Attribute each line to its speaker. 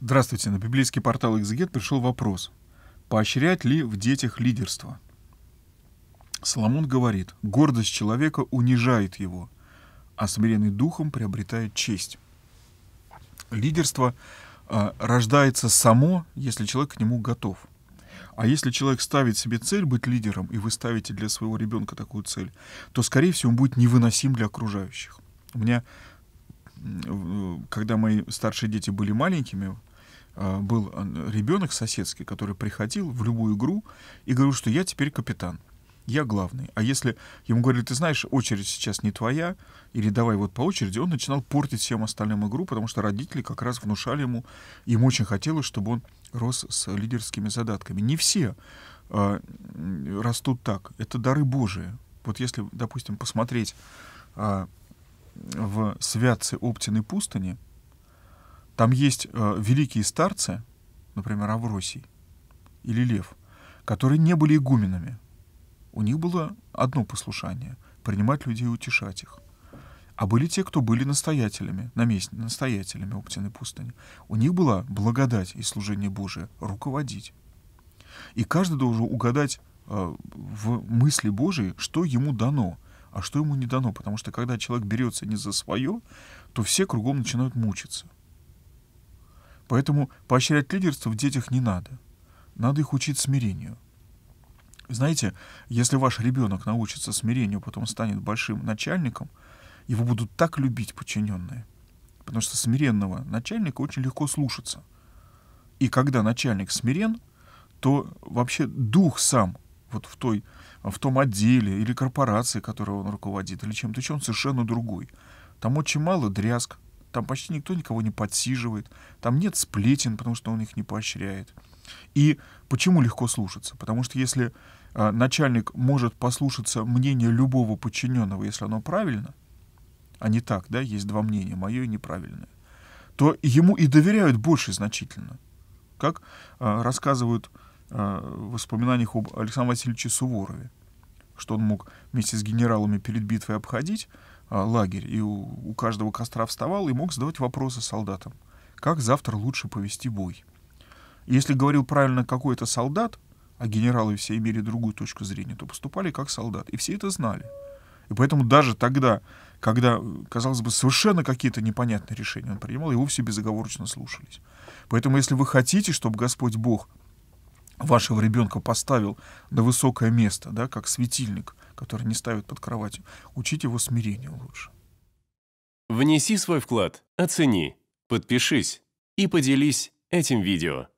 Speaker 1: Здравствуйте. На библейский портал «Экзегет» пришел вопрос. Поощрять ли в детях лидерство? Соломон говорит, гордость человека унижает его, а смиренный духом приобретает честь. Лидерство э, рождается само, если человек к нему готов. А если человек ставит себе цель быть лидером, и вы ставите для своего ребенка такую цель, то, скорее всего, он будет невыносим для окружающих. У меня когда мои старшие дети были маленькими, а, был ребенок соседский, который приходил в любую игру и говорил, что я теперь капитан, я главный. А если ему говорили, ты знаешь, очередь сейчас не твоя, или давай вот по очереди, он начинал портить всем остальным игру, потому что родители как раз внушали ему, ему очень хотелось, чтобы он рос с лидерскими задатками. Не все э, растут так. Это дары Божии. Вот если, допустим, посмотреть э, в «Святцы Оптиной пустыни», там есть э, великие старцы, например, Авросий или Лев, которые не были игуменами. У них было одно послушание — принимать людей и утешать их. А были те, кто были настоятелями, наместниками, настоятелями Оптиной пустыни. У них была благодать и служение Божие — руководить. И каждый должен угадать э, в мысли Божией, что ему дано, а что ему не дано. Потому что когда человек берется не за свое, то все кругом начинают мучиться — Поэтому поощрять лидерство в детях не надо. Надо их учить смирению. Знаете, если ваш ребенок научится смирению, потом станет большим начальником, его будут так любить подчиненные. Потому что смиренного начальника очень легко слушаться. И когда начальник смирен, то вообще дух сам вот в, той, в том отделе или корпорации, которую он руководит, или чем-то чем совершенно другой. Там очень мало дрязг, там почти никто никого не подсиживает, там нет сплетен, потому что он их не поощряет. И почему легко слушаться? Потому что если э, начальник может послушаться мнение любого подчиненного, если оно правильно, а не так, да, есть два мнения, мое и неправильное, то ему и доверяют больше значительно. Как э, рассказывают а, в воспоминаниях об Александре Васильевиче Суворове, что он мог вместе с генералами перед битвой обходить, а, лагерь и у, у каждого костра вставал и мог задавать вопросы солдатам, как завтра лучше повести бой. Если говорил правильно какой-то солдат, а генералы все имели другую точку зрения, то поступали как солдат. И все это знали. И поэтому даже тогда, когда, казалось бы, совершенно какие-то непонятные решения он принимал, его все безоговорочно слушались. Поэтому если вы хотите, чтобы Господь Бог вашего ребенка поставил на высокое место, да, как светильник – который не ставит под кроватью, учить его смирению лучше. Внеси свой вклад, оцени, подпишись и поделись этим видео.